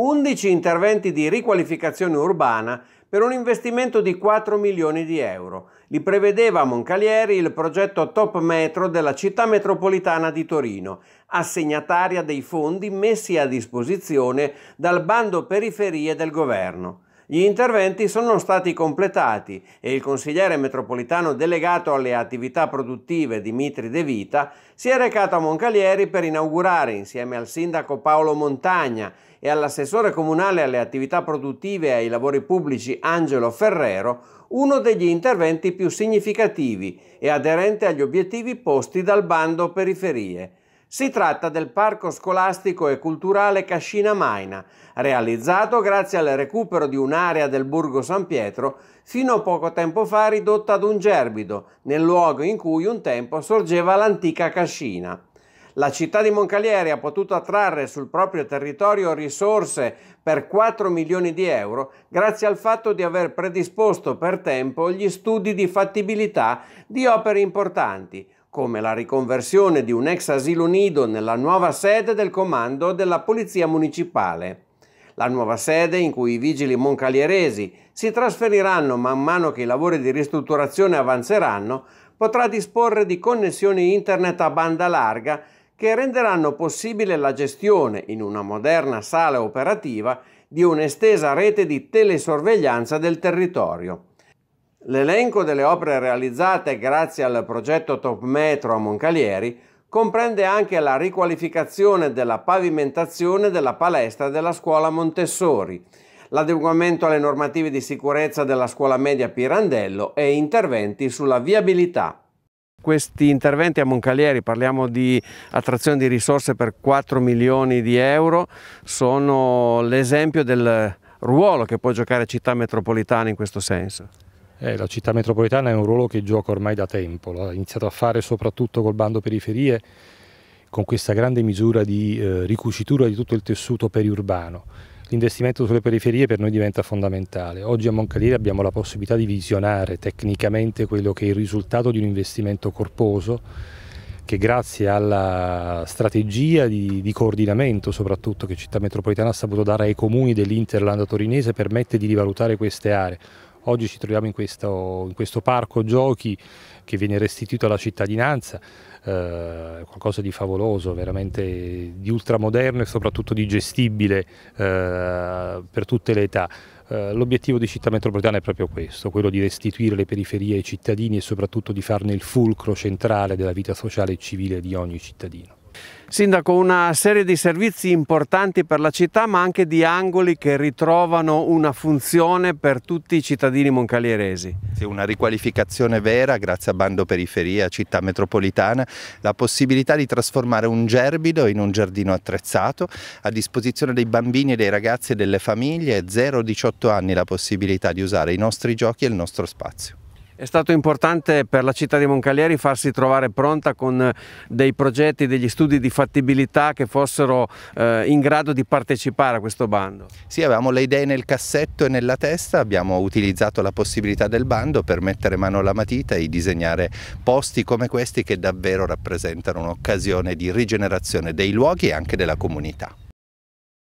11 interventi di riqualificazione urbana per un investimento di 4 milioni di euro. Li prevedeva a Moncalieri il progetto Top Metro della città metropolitana di Torino, assegnataria dei fondi messi a disposizione dal bando periferie del governo. Gli interventi sono stati completati e il consigliere metropolitano delegato alle attività produttive Dimitri De Vita si è recato a Moncalieri per inaugurare insieme al sindaco Paolo Montagna e all'assessore comunale alle attività produttive e ai lavori pubblici Angelo Ferrero uno degli interventi più significativi e aderente agli obiettivi posti dal bando periferie. Si tratta del Parco Scolastico e Culturale Cascina Maina, realizzato grazie al recupero di un'area del Borgo San Pietro fino a poco tempo fa ridotta ad un gerbido, nel luogo in cui un tempo sorgeva l'antica cascina. La città di Moncalieri ha potuto attrarre sul proprio territorio risorse per 4 milioni di euro grazie al fatto di aver predisposto per tempo gli studi di fattibilità di opere importanti, come la riconversione di un ex asilo nido nella nuova sede del comando della Polizia Municipale. La nuova sede in cui i vigili moncalieresi si trasferiranno man mano che i lavori di ristrutturazione avanzeranno, potrà disporre di connessioni internet a banda larga che renderanno possibile la gestione in una moderna sala operativa di un'estesa rete di telesorveglianza del territorio. L'elenco delle opere realizzate grazie al progetto Top Metro a Moncalieri comprende anche la riqualificazione della pavimentazione della palestra della scuola Montessori, l'adeguamento alle normative di sicurezza della scuola media Pirandello e interventi sulla viabilità. Questi interventi a Moncalieri, parliamo di attrazione di risorse per 4 milioni di euro, sono l'esempio del ruolo che può giocare città metropolitana in questo senso. Eh, la città metropolitana è un ruolo che gioca ormai da tempo, l'ha iniziato a fare soprattutto col bando periferie, con questa grande misura di eh, ricucitura di tutto il tessuto periurbano. L'investimento sulle periferie per noi diventa fondamentale. Oggi a Moncalieri abbiamo la possibilità di visionare tecnicamente quello che è il risultato di un investimento corposo che grazie alla strategia di, di, coordinamento soprattutto che Città Metropolitana ha saputo dare ai comuni dell'Interland torinese permette di rivalutare queste aree. Oggi ci troviamo in questo, in questo parco giochi che viene restituito alla cittadinanza, eh, qualcosa di favoloso, veramente di ultramoderno e soprattutto di gestibile eh, per tutte le età. Eh, l'obiettivo di Città Metropolitana è proprio questo, quello di restituire le periferie ai cittadini e soprattutto di farne il fulcro centrale della vita sociale e civile di ogni cittadino. Sindaco, una serie di servizi importanti per la città ma anche di angoli che ritrovano una funzione per tutti i cittadini moncalieresi. Sì, una riqualificazione vera grazie a Bando Periferia, città metropolitana, la possibilità di trasformare un gerbido in un giardino attrezzato a disposizione dei bambini, dei ragazzi e delle famiglie, 0-18 anni la possibilità di usare i nostri giochi e il nostro spazio. È stato importante per la città di Moncalieri farsi trovare pronta con eh, dei progetti, degli studi di fattibilità che fossero eh, in grado di partecipare a questo bando. Sì, avevamo le idee nel cassetto e nella testa, abbiamo utilizzato la possibilità del bando per mettere mano alla matita e disegnare posti come questi che davvero rappresentano un'occasione di rigenerazione dei luoghi e anche della comunità.